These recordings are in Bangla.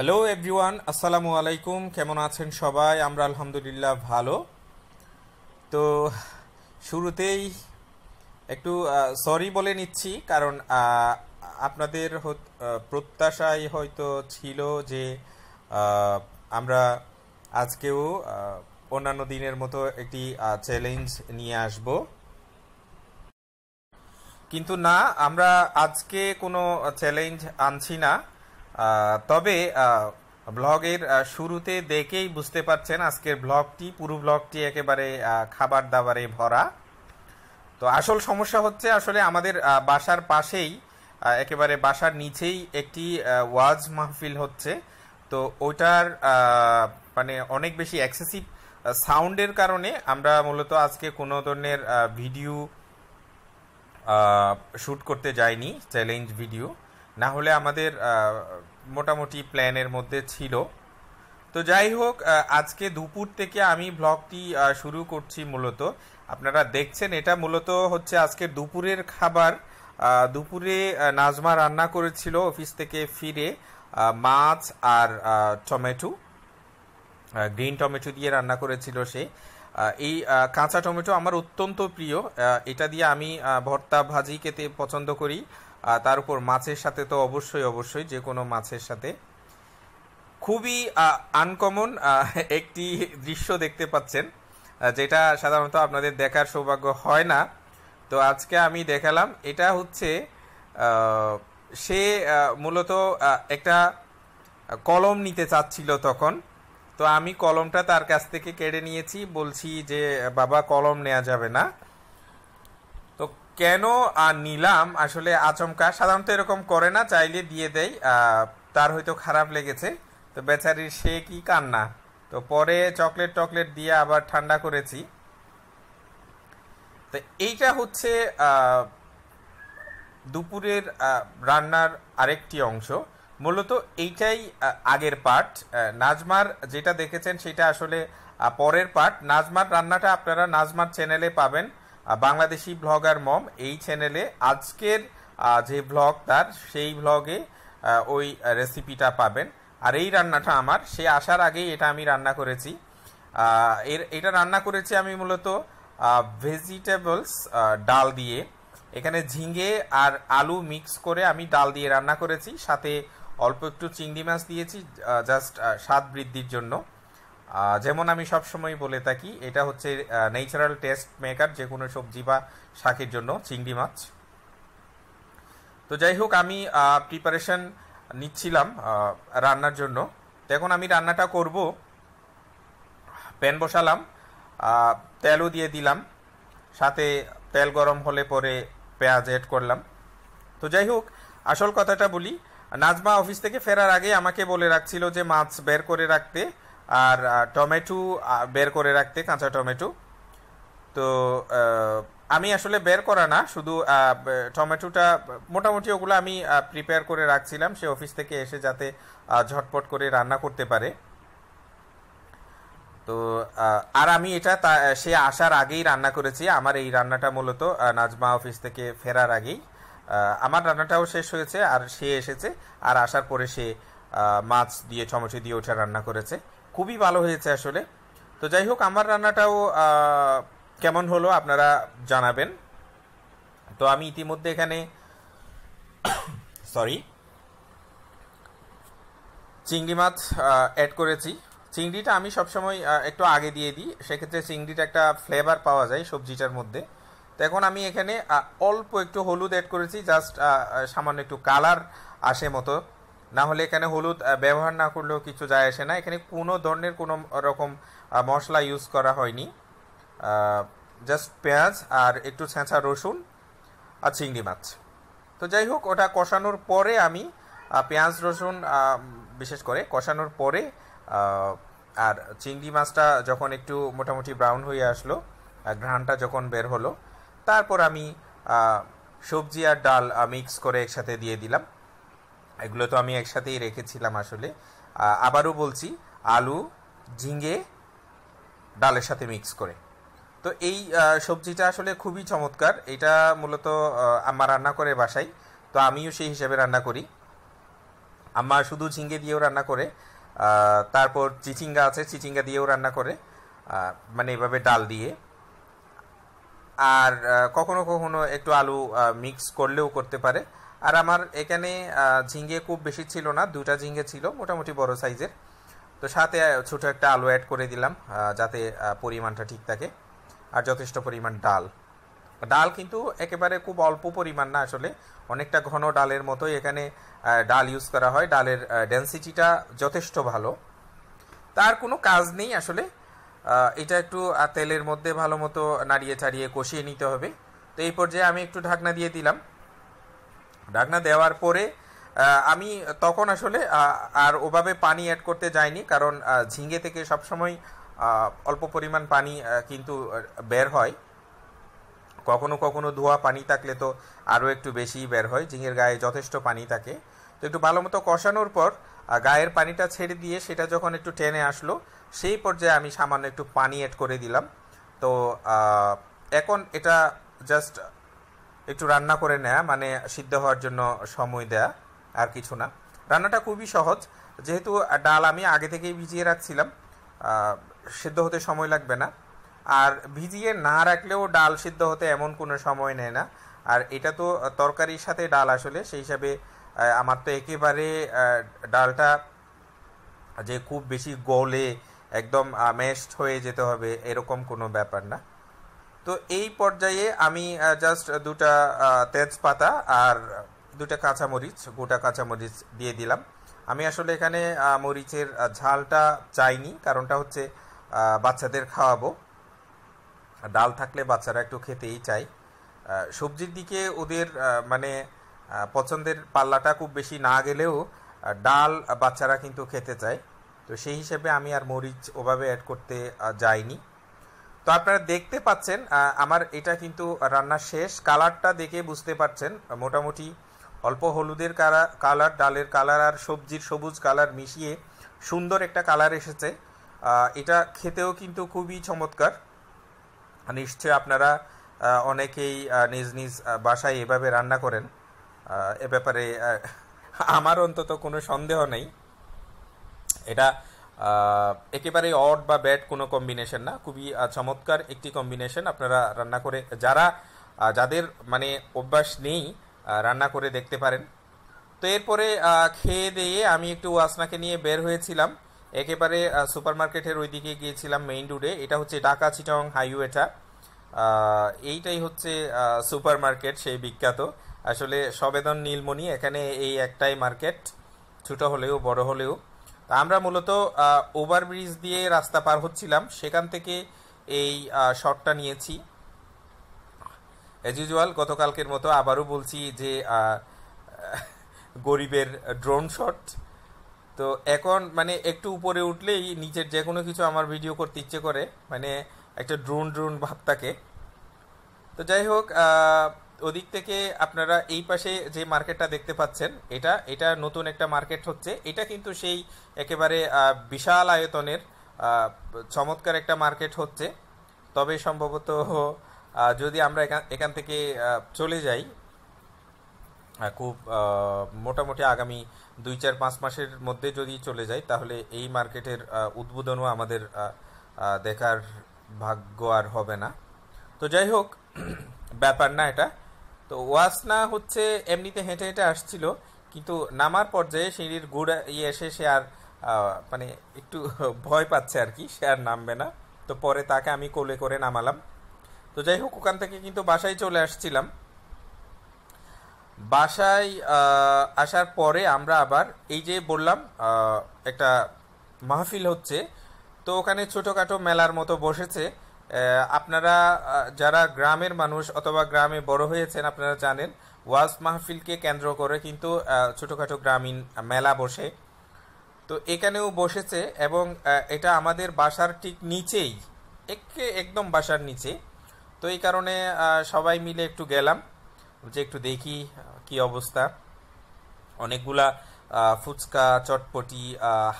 হ্যালো এভরিওয়ান আসসালামু আলাইকুম কেমন আছেন সবাই আমরা আলহামদুলিল্লাহ ভালো তো শুরুতেই একটু সরি বলে নিচ্ছি কারণ আপনাদের প্রত্যাশাই হয়তো ছিল যে আমরা আজকেও অন্যান্য দিনের মতো একটি চ্যালেঞ্জ নিয়ে আসব কিন্তু না আমরা আজকে কোনো চ্যালেঞ্জ আনছি না তবে ব্লগের শুরুতে দেখেই বুঝতে পারছেন আজকের ব্লগটি পুরো ব্লগটি একেবারে খাবার দাবারে ভরা তো আসল সমস্যা হচ্ছে আসলে আমাদের বাসার পাশেই একেবারে বাসার নিচেই একটি ওয়াজ মাহফিল হচ্ছে তো ওইটার মানে অনেক বেশি অ্যাক্সেসিভ সাউন্ডের কারণে আমরা মূলত আজকে কোনো ধরনের ভিডিও শ্যুট করতে যাইনি চ্যালেঞ্জ ভিডিও না হলে আমাদের মোটামুটি প্ল্যানের মধ্যে ছিল তো যাই হোক আজকে দুপুর থেকে আমি ব্লগটি শুরু করছি মূলত আপনারা দেখছেন এটা মূলত হচ্ছে আজকে দুপুরের খাবার দুপুরে নাজমা রান্না করেছিল অফিস থেকে ফিরে মাছ আর টমেটো গ্রিন টমেটো দিয়ে রান্না করেছিল সে এই কাঁচা টমেটো আমার অত্যন্ত প্রিয় এটা দিয়ে আমি ভর্তা ভাজি খেতে পছন্দ করি তার উপর মাছের সাথে তো অবশ্যই অবশ্যই যে কোনো মাছের সাথে খুবই আনকমন একটি দৃশ্য দেখতে পাচ্ছেন যেটা সাধারণত আপনাদের দেখার সৌভাগ্য হয় না তো আজকে আমি দেখালাম এটা হচ্ছে সে মূলত একটা কলম নিতে চাচ্ছিল তখন তো আমি কলমটা তার কাছ থেকে কেড়ে নিয়েছি বলছি যে বাবা কলম নেওয়া যাবে না কেন নিলাম আসলে আচমকা সাধারণত এরকম করে না চাইলে দিয়ে দেয় তার হয়তো খারাপ লেগেছে তো বেচারির সে কি কান্না তো পরে চকলেট টকলেট দিয়ে আবার ঠান্ডা করেছি তো এইটা হচ্ছে দুপুরের রান্নার আরেকটি অংশ মূলত এইটাই আগের পার্ট নাজমার যেটা দেখেছেন সেটা আসলে পরের পার্ট নাজমার রান্নাটা আপনারা নাজমার চ্যানেলে পাবেন বাংলাদেশি ব্লগার মম এই চ্যানেলে আজকের যে ব্লগ তার সেই ব্লগে ওই রেসিপিটা পাবেন আর এই রান্নাটা আমার সে আসার আগেই এটা আমি রান্না করেছি এর এটা রান্না করেছি আমি মূলত ভেজিটেবলস ডাল দিয়ে এখানে ঝিঙে আর আলু মিক্স করে আমি ডাল দিয়ে রান্না করেছি সাথে অল্প একটু চিংড়ি মাছ দিয়েছি জাস্ট স্বাদ বৃদ্ধির জন্য যেমন আমি সবসময় বলে থাকি এটা হচ্ছে ন্যাচারাল টেস্ট মেকার যে কোনো সবজি বা শাকের জন্য চিংড়ি মাছ তো যাই হোক আমি প্রিপারেশন নিচ্ছিলাম রান্নার জন্য তো এখন আমি রান্নাটা করব প্যান বসালাম তেলও দিয়ে দিলাম সাথে তেল গরম হলে পরে পেঁয়াজ এড করলাম তো যাই হোক আসল কথাটা বলি নাজমা অফিস থেকে ফেরার আগে আমাকে বলে রাখছিল যে মাছ বের করে রাখতে আর টমেটো বের করে রাখতে কাঁচা টমেটো তো আমি আসলে বের করা না শুধু টমেটোটা মোটামুটি ওগুলো আমি প্রিপেয়ার করে রাখছিলাম সে অফিস থেকে এসে যাতে ঝটপট করে রান্না করতে পারে তো আর আমি এটা সে আসার আগেই রান্না করেছি আমার এই রান্নাটা মূলত নাজমা অফিস থেকে ফেরার আগেই আমার রান্নাটাও শেষ হয়েছে আর সে এসেছে আর আসার পরে সে মাছ দিয়ে টমেটো দিয়ে ওটা রান্না করেছে খুবই ভালো হয়েছে আসলে তো যাই হোক আমার রান্নাটাও কেমন হলো আপনারা জানাবেন তো আমি ইতিমধ্যে এখানে সরি চিংড়ি মাছ অ্যাড করেছি চিংড়িটা আমি সবসময় একটু আগে দিয়ে দিই সেক্ষেত্রে চিংড়িটা একটা ফ্লেভার পাওয়া যায় সবজিটার মধ্যে তো এখন আমি এখানে অল্প একটু হলুদ অ্যাড করেছি জাস্ট সামান্য একটু কালার আসে মতো না হলে এখানে হলুদ ব্যবহার না করলেও কিছু যায় আসে না এখানে কোনো ধরনের কোনো রকম মশলা ইউজ করা হয়নি জাস্ট পেঁয়াজ আর একটু ছেঁচা রসুন আর চিংড়ি মাছ তো যাই হোক ওটা কষানোর পরে আমি পেঁয়াজ রসুন বিশেষ করে কষানোর পরে আর চিংড়ি মাছটা যখন একটু মোটামুটি ব্রাউন হয়ে আসলো ঘ্রাণটা যখন বের হলো তারপর আমি সবজি আর ডাল মিক্স করে একসাথে দিয়ে দিলাম এগুলো তো আমি একসাথেই রেখেছিলাম আসলে আবারও বলছি আলু ঝিঙে ডালের সাথে মিক্স করে তো এই সবজিটা আসলে খুবই চমৎকার এটা মূলত আম্মা রান্না করে বাসায় তো আমিও সেই হিসাবে রান্না করি আম্মা শুধু ঝিঙে দিয়েও রান্না করে তারপর চিচিঙ্গা আছে চিচিঙ্গা দিয়েও রান্না করে মানে এভাবে ডাল দিয়ে আর কখনো কখনো একটু আলু মিক্স করলেও করতে পারে আর আমার এখানে ঝিঙ্গে খুব বেশি ছিল না দুটা ঝিঙ্গে ছিল মোটামুটি বড় সাইজের তো সাথে ছোটো একটা আলু অ্যাড করে দিলাম যাতে পরিমাণটা ঠিক থাকে আর যথেষ্ট পরিমাণ ডাল ডাল কিন্তু একেবারে খুব অল্প পরিমাণ না আসলে অনেকটা ঘন ডালের মতোই এখানে ডাল ইউজ করা হয় ডালের ডেন্সিটিটা যথেষ্ট ভালো তার কোনো কাজ নেই আসলে এটা একটু তেলের মধ্যে ভালো মতো নাড়িয়ে ছাড়িয়ে কষিয়ে নিতে হবে তো এই পর্যায়ে আমি একটু ঢাকনা দিয়ে দিলাম ঢাকনা দেওয়ার পরে আমি তখন আসলে আর ওভাবে পানি অ্যাড করতে যাইনি কারণ ঝিঙে থেকে সবসময় অল্প পরিমাণ পানি কিন্তু বের হয় কখনো কখনো ধোয়া পানি থাকলে তো আরও একটু বেশি বের হয় ঝিঙের গায়ে যথেষ্ট পানি থাকে তো একটু ভালো মতো কষানোর পর গায়ের পানিটা ছেড়ে দিয়ে সেটা যখন একটু টেনে আসলো সেই পর্যায়ে আমি সামান্য একটু পানি অ্যাড করে দিলাম তো এখন এটা জাস্ট একটু রান্না করে নেয়া মানে সিদ্ধ হওয়ার জন্য সময় দেয়া আর কিছু না রান্নাটা খুবই সহজ যেহেতু ডাল আমি আগে থেকেই ভিজিয়ে রাখছিলাম সিদ্ধ হতে সময় লাগবে না আর ভিজিয়ে না রাখলেও ডাল সিদ্ধ হতে এমন কোনো সময় নেয় না আর এটা তো তরকারির সাথে ডাল আসলে সেই হিসাবে আমার তো একেবারে ডালটা যে খুব বেশি গলে একদম মেস্ট হয়ে যেতে হবে এরকম কোনো ব্যাপার না তো এই পর্যায়ে আমি জাস্ট দুটা তেজপাতা আর দুটা কাঁচামরিচ গোটা কাঁচামরিচ দিয়ে দিলাম আমি আসলে এখানে মরিচের ঝালটা চাইনি কারণটা হচ্ছে বাচ্চাদের খাওয়াবো ডাল থাকলে বাচ্চারা একটু খেতেই চাই সবজির দিকে ওদের মানে পছন্দের পাল্লাটা খুব বেশি না গেলেও ডাল বাচ্চারা কিন্তু খেতে চায় তো সেই হিসেবে আমি আর মরিচ ওভাবে অ্যাড করতে যাইনি তো আপনারা দেখতে পাচ্ছেন আমার এটা কিন্তু রান্না শেষ কালারটা দেখে বুঝতে পারছেন মোটামুটি অল্প হলুদের কালার ডালের কালার আর সবজির সবুজ কালার মিশিয়ে সুন্দর একটা কালার এসেছে এটা খেতেও কিন্তু খুবই চমৎকার নিশ্চয় আপনারা অনেকেই নিজ নিজ বাসায় এভাবে রান্না করেন এ ব্যাপারে আমার অন্তত কোনো সন্দেহ নেই এটা একেবারে অড বা ব্যাড কোনো কম্বিনেশন না খুবই চমৎকার একটি কম্বিনেশন আপনারা রান্না করে যারা যাদের মানে অভ্যাস নেই রান্না করে দেখতে পারেন তো এরপরে খেয়ে দিয়ে আমি একটু ওয়াসনাকে নিয়ে বের হয়েছিলাম একেবারে সুপার মার্কেটের ওই দিকে গিয়েছিলাম মেইন রোডে এটা হচ্ছে ঢাকা চিটং হাইওয়েটা এইটাই হচ্ছে সুপার মার্কেট সেই বিখ্যাত আসলে সবেদন নীলমণি এখানে এই একটাই মার্কেট ছোটো হলেও বড় হলেও তা আমরা মূলত ওভারব্রিজ দিয়ে রাস্তা পার হচ্ছিলাম সেখান থেকে এই শটটা নিয়েছি অ্যাজ ইউজুয়াল গতকালকের মতো আবারও বলছি যে গরিবের ড্রোন শট তো এখন মানে একটু উপরে উঠলেই নিচের যে কোনো কিছু আমার ভিডিও করতে ইচ্ছে করে মানে একটা ড্রোন ড্রোন ভাবটাকে তো যাই হোক ওদিক থেকে আপনারা এই পাশে যে মার্কেটটা দেখতে পাচ্ছেন এটা এটা নতুন একটা মার্কেট হচ্ছে এটা কিন্তু সেই একেবারে বিশাল আয়তনের চমৎকার একটা মার্কেট হচ্ছে তবে সম্ভবত যদি আমরা এখান থেকে চলে যাই খুব মোটামুটি আগামী দুই চার পাঁচ মাসের মধ্যে যদি চলে যাই তাহলে এই মার্কেটের উদ্বোধনও আমাদের দেখার ভাগ্য আর হবে না তো যাই হোক ব্যাপার না এটা তো ওয়াসনা হচ্ছে এমনিতে হেঁটে হেঁটে আসছিল কিন্তু নামার পর্যায়ে সিঁড়ির গুড়া ইয়ে এসে সে আর মানে একটু ভয় পাচ্ছে আর কি সে আর নামবে না তো পরে তাকে আমি কোলে করে নামালাম তো যাই হোক ওখান থেকে কিন্তু বাসায় চলে আসছিলাম বাসায় আসার পরে আমরা আবার এই যে বললাম একটা মাহফিল হচ্ছে তো ওখানে ছোটোখাটো মেলার মতো বসেছে আপনারা যারা গ্রামের মানুষ অথবা গ্রামে বড় হয়েছেন আপনারা জানেন ওয়াজ মাহফিলকে কেন্দ্র করে কিন্তু ছোটোখাটো গ্রামীণ মেলা বসে তো এখানেও বসেছে এবং এটা আমাদের বাসার ঠিক নিচেই একে একদম বাসার নিচে তো এই কারণে সবাই মিলে একটু গেলাম যে একটু দেখি কি অবস্থা অনেকগুলা ফুচকা চটপটি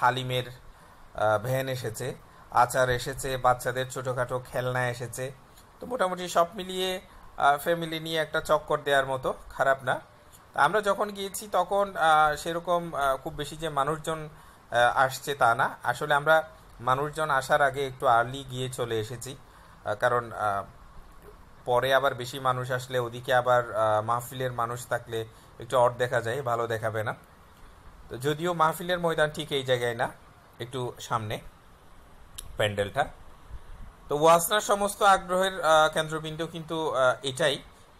হালিমের ভ্যান এসেছে আচার এসেছে বাচ্চাদের ছোটোখাটো খেলনা এসেছে তো মোটামুটি সব মিলিয়ে ফ্যামিলি নিয়ে একটা চক্কর দেওয়ার মতো খারাপ না আমরা যখন গিয়েছি তখন সেরকম খুব বেশি যে মানুষজন আসছে তা না আসলে আমরা মানুষজন আসার আগে একটু আর্লি গিয়ে চলে এসেছি কারণ পরে আবার বেশি মানুষ আসলে ওদিকে আবার মাহফিলের মানুষ থাকলে একটু অট দেখা যায় ভালো দেখাবে না তো যদিও মাহফিলের ময়দান ঠিক এই জায়গায় না একটু সামনে প্যান্ডেলটা তো ওয়াসনার সমস্ত আগ্রহের কেন্দ্রবিন্দু কিন্তু এটাই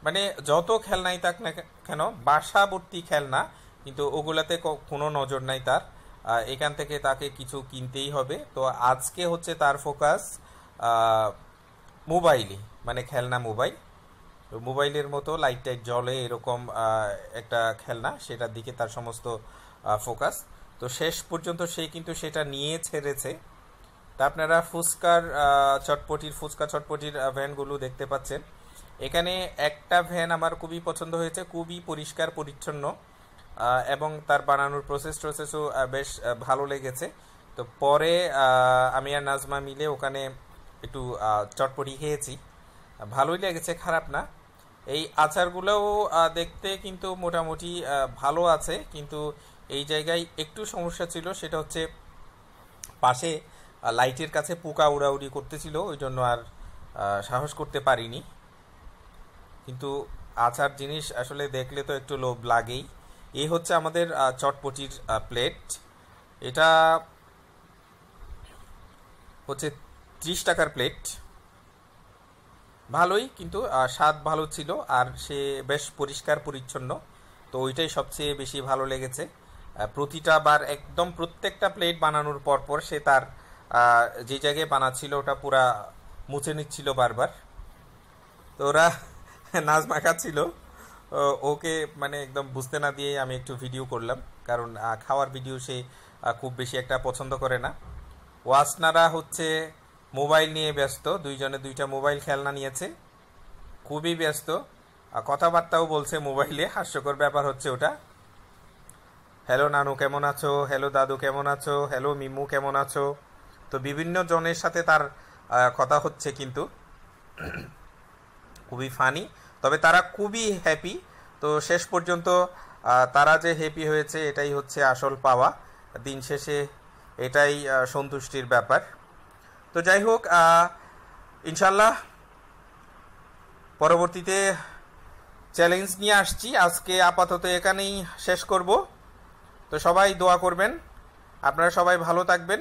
মানে যত খেলনাই থাক না কেন বাসাবর্তী খেলনা কিন্তু ওগুলাতে কোনো নজর নাই তার এখান থেকে তাকে কিছু কিনতেই হবে তো আজকে হচ্ছে তার ফোকাস মোবাইলই মানে খেলনা মোবাইল তো মোবাইলের মতো লাইট টাইট জলে এরকম একটা খেলনা সেটার দিকে তার সমস্ত ফোকাস তো শেষ পর্যন্ত সে কিন্তু সেটা নিয়ে ছেড়েছে তা আপনারা ফুচকার চটপটির ফুচকা চটপটির ভ্যানগুলো দেখতে পাচ্ছেন এখানে একটা ভ্যান আমার খুবই পছন্দ হয়েছে খুবই পরিষ্কার পরিচ্ছন্ন এবং তার বানানোর প্রসেস ট্রসেসও বেশ ভালো লেগেছে তো পরে আমি আর নাজমা মিলে ওখানে একটু চটপটি খেয়েছি ভালোই লেগেছে খারাপ না এই আচারগুলোও দেখতে কিন্তু মোটামুটি ভালো আছে কিন্তু এই জায়গায় একটু সমস্যা ছিল সেটা হচ্ছে পাশে লাইটের কাছে পোকা উড়াউড়ি করতেছিল ওই জন্য আর সাহস করতে পারিনি কিন্তু আচার জিনিস আসলে দেখলে তো একটু লোভ লাগেই এই হচ্ছে আমাদের চটপটির প্লেট এটা হচ্ছে ত্রিশ টাকার প্লেট ভালোই কিন্তু স্বাদ ভালো ছিল আর সে বেশ পরিষ্কার পরিচ্ছন্ন তো ওইটাই সবচেয়ে বেশি ভালো লেগেছে প্রতিটা বার একদম প্রত্যেকটা প্লেট বানানোর পর পর সে তার যে জায়গায় বানাচ্ছিল ওটা পুরা মুছে নিচ্ছিল বারবার তো ওরা নাচ মাখাচ্ছিল ওকে মানে একদম বুঝতে না দিয়ে আমি একটু ভিডিও করলাম কারণ খাওয়ার ভিডিও সে খুব বেশি একটা পছন্দ করে না ওয়াসনারা হচ্ছে মোবাইল নিয়ে ব্যস্ত দুইজনে দুইটা মোবাইল খেলনা নিয়েছে খুবই ব্যস্ত কথাবার্তাও বলছে মোবাইলে হাস্যকর ব্যাপার হচ্ছে ওটা হ্যালো নানু কেমন আছো হ্যালো দাদু কেমন আছো হ্যালো মিমু কেমন আছো তো বিভিন্ন জনের সাথে তার কথা হচ্ছে কিন্তু খুবই ফানি তবে তারা খুবই হ্যাপি তো শেষ পর্যন্ত তারা যে হ্যাপি হয়েছে এটাই হচ্ছে আসল পাওয়া দিন শেষে এটাই সন্তুষ্টির ব্যাপার তো যাই হোক ইনশাল্লাহ পরবর্তীতে চ্যালেঞ্জ নিয়ে আসছি আজকে আপাতত এখানেই শেষ করব তো সবাই দোয়া করবেন আপনারা সবাই ভালো থাকবেন